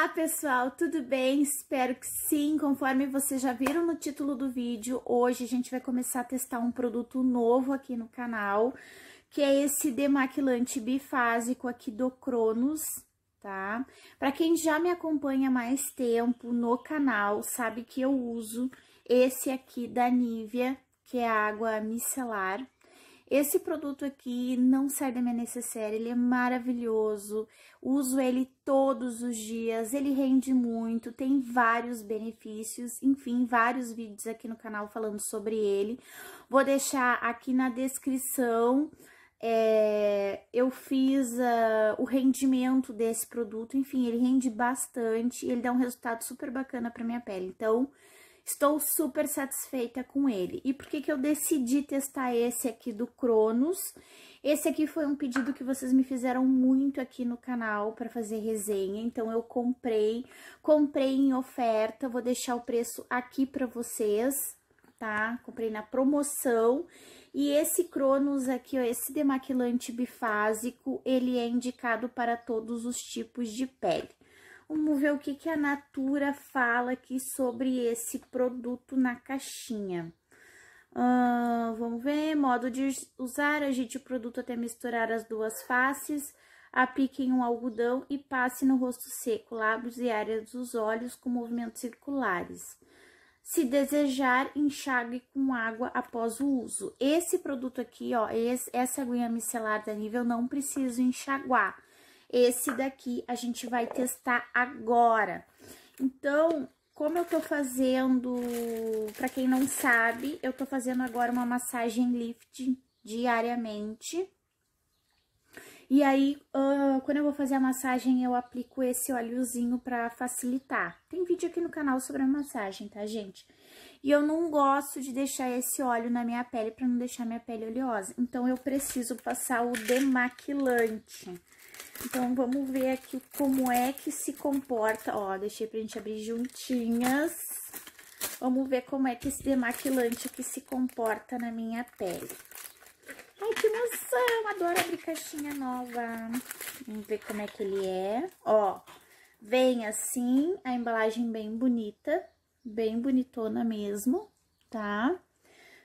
Olá pessoal, tudo bem? Espero que sim. Conforme vocês já viram no título do vídeo, hoje a gente vai começar a testar um produto novo aqui no canal, que é esse demaquilante bifásico aqui do Cronos, tá? Para quem já me acompanha mais tempo no canal, sabe que eu uso esse aqui da Nivea, que é a água micelar, esse produto aqui não sai da minha necessária, ele é maravilhoso, uso ele todos os dias, ele rende muito, tem vários benefícios, enfim, vários vídeos aqui no canal falando sobre ele. Vou deixar aqui na descrição é, eu fiz uh, o rendimento desse produto, enfim, ele rende bastante, ele dá um resultado super bacana para minha pele. Então, Estou super satisfeita com ele. E por que, que eu decidi testar esse aqui do Cronos? Esse aqui foi um pedido que vocês me fizeram muito aqui no canal para fazer resenha, então eu comprei, comprei em oferta, vou deixar o preço aqui para vocês, tá? Comprei na promoção. E esse Cronos aqui, ó, esse demaquilante bifásico, ele é indicado para todos os tipos de pele. Vamos ver o que, que a Natura fala aqui sobre esse produto na caixinha. Uh, vamos ver, modo de usar, agite o produto até misturar as duas faces, aplique em um algodão e passe no rosto seco, lábios e áreas dos olhos com movimentos circulares. Se desejar, enxague com água após o uso. Esse produto aqui, ó, esse, essa aguinha micelar da Nível não preciso enxaguar. Esse daqui a gente vai testar agora. Então, como eu tô fazendo, para quem não sabe, eu tô fazendo agora uma massagem lift diariamente. E aí, uh, quando eu vou fazer a massagem, eu aplico esse óleozinho pra facilitar. Tem vídeo aqui no canal sobre a massagem, tá, gente? E eu não gosto de deixar esse óleo na minha pele pra não deixar minha pele oleosa. Então, eu preciso passar o demaquilante. Então, vamos ver aqui como é que se comporta. Ó, deixei pra gente abrir juntinhas. Vamos ver como é que esse demaquilante aqui se comporta na minha pele. Ai, que emoção! Adoro abrir caixinha nova. Vamos ver como é que ele é. Ó, vem assim, a embalagem bem bonita, bem bonitona mesmo, tá?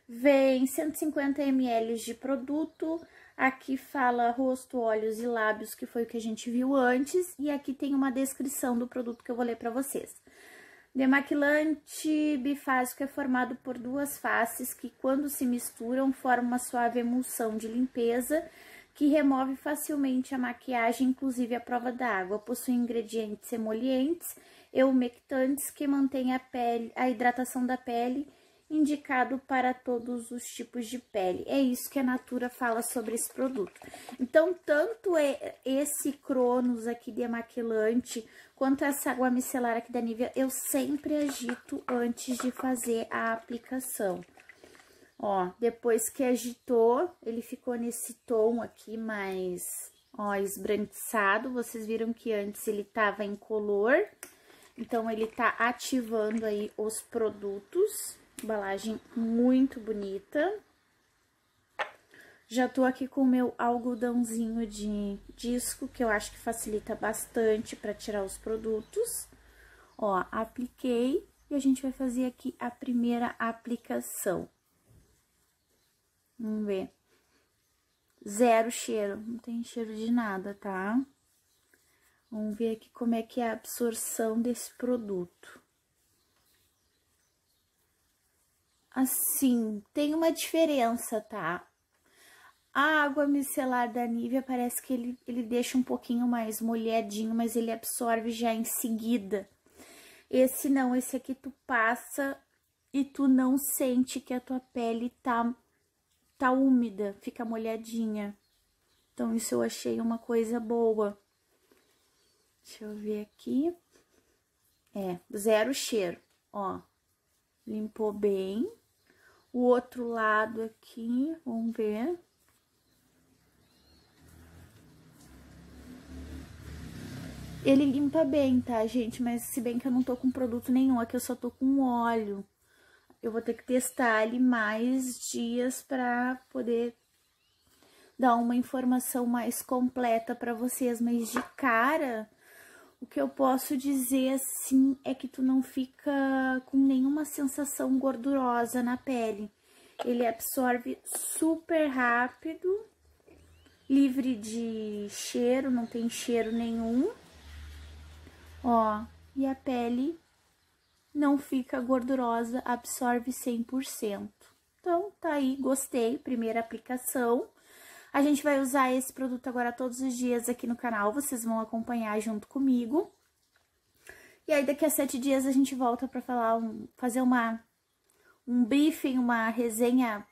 Vem 150 ml de produto, Aqui fala rosto, olhos e lábios, que foi o que a gente viu antes. E aqui tem uma descrição do produto que eu vou ler para vocês. Demaquilante bifásico é formado por duas faces que, quando se misturam, formam uma suave emulsão de limpeza que remove facilmente a maquiagem, inclusive à prova da água. Possui ingredientes emolientes e umectantes que mantêm a, pele, a hidratação da pele indicado para todos os tipos de pele. É isso que a Natura fala sobre esse produto. Então, tanto é esse Cronos aqui maquilante quanto essa água micelar aqui da Nivea, eu sempre agito antes de fazer a aplicação. Ó, depois que agitou, ele ficou nesse tom aqui mais, ó, esbranquiçado. Vocês viram que antes ele tava color então ele tá ativando aí os produtos. Embalagem muito bonita. Já tô aqui com o meu algodãozinho de disco, que eu acho que facilita bastante para tirar os produtos. Ó, apliquei e a gente vai fazer aqui a primeira aplicação. Vamos ver. Zero cheiro, não tem cheiro de nada, tá? Vamos ver aqui como é que é a absorção desse produto. Assim, tem uma diferença, tá? A água micelar da Nivea parece que ele, ele deixa um pouquinho mais molhadinho, mas ele absorve já em seguida. Esse não, esse aqui tu passa e tu não sente que a tua pele tá, tá úmida, fica molhadinha. Então, isso eu achei uma coisa boa. Deixa eu ver aqui. É, zero cheiro, ó. Limpou bem o outro lado aqui, vamos ver. Ele limpa bem, tá, gente? Mas se bem que eu não tô com produto nenhum, aqui eu só tô com óleo. Eu vou ter que testar ele mais dias pra poder dar uma informação mais completa pra vocês. Mas de cara, o que eu posso dizer assim é que tu não fica com nenhuma sensação gordurosa na pele. Ele absorve super rápido, livre de cheiro, não tem cheiro nenhum. Ó, e a pele não fica gordurosa, absorve 100%. Então, tá aí, gostei, primeira aplicação. A gente vai usar esse produto agora todos os dias aqui no canal, vocês vão acompanhar junto comigo. E aí, daqui a sete dias, a gente volta para falar, um, fazer uma, um briefing, uma resenha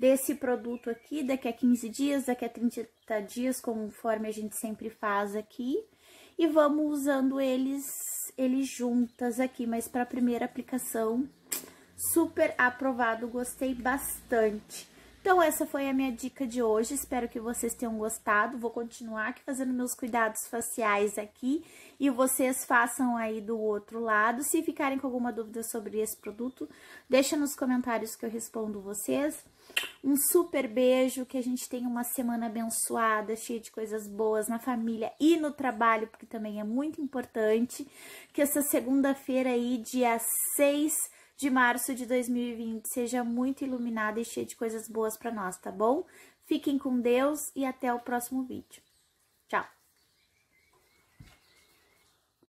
desse produto aqui, daqui a 15 dias, daqui a 30 dias, conforme a gente sempre faz aqui. E vamos usando eles, eles juntas aqui, mas para a primeira aplicação, super aprovado, gostei bastante. Então, essa foi a minha dica de hoje. Espero que vocês tenham gostado. Vou continuar aqui fazendo meus cuidados faciais aqui e vocês façam aí do outro lado. Se ficarem com alguma dúvida sobre esse produto, deixa nos comentários que eu respondo vocês. Um super beijo, que a gente tenha uma semana abençoada, cheia de coisas boas na família e no trabalho, porque também é muito importante. Que essa segunda-feira aí, dia 6 de março de 2020 seja muito iluminada e cheia de coisas boas para nós, tá bom? Fiquem com Deus e até o próximo vídeo. Tchau!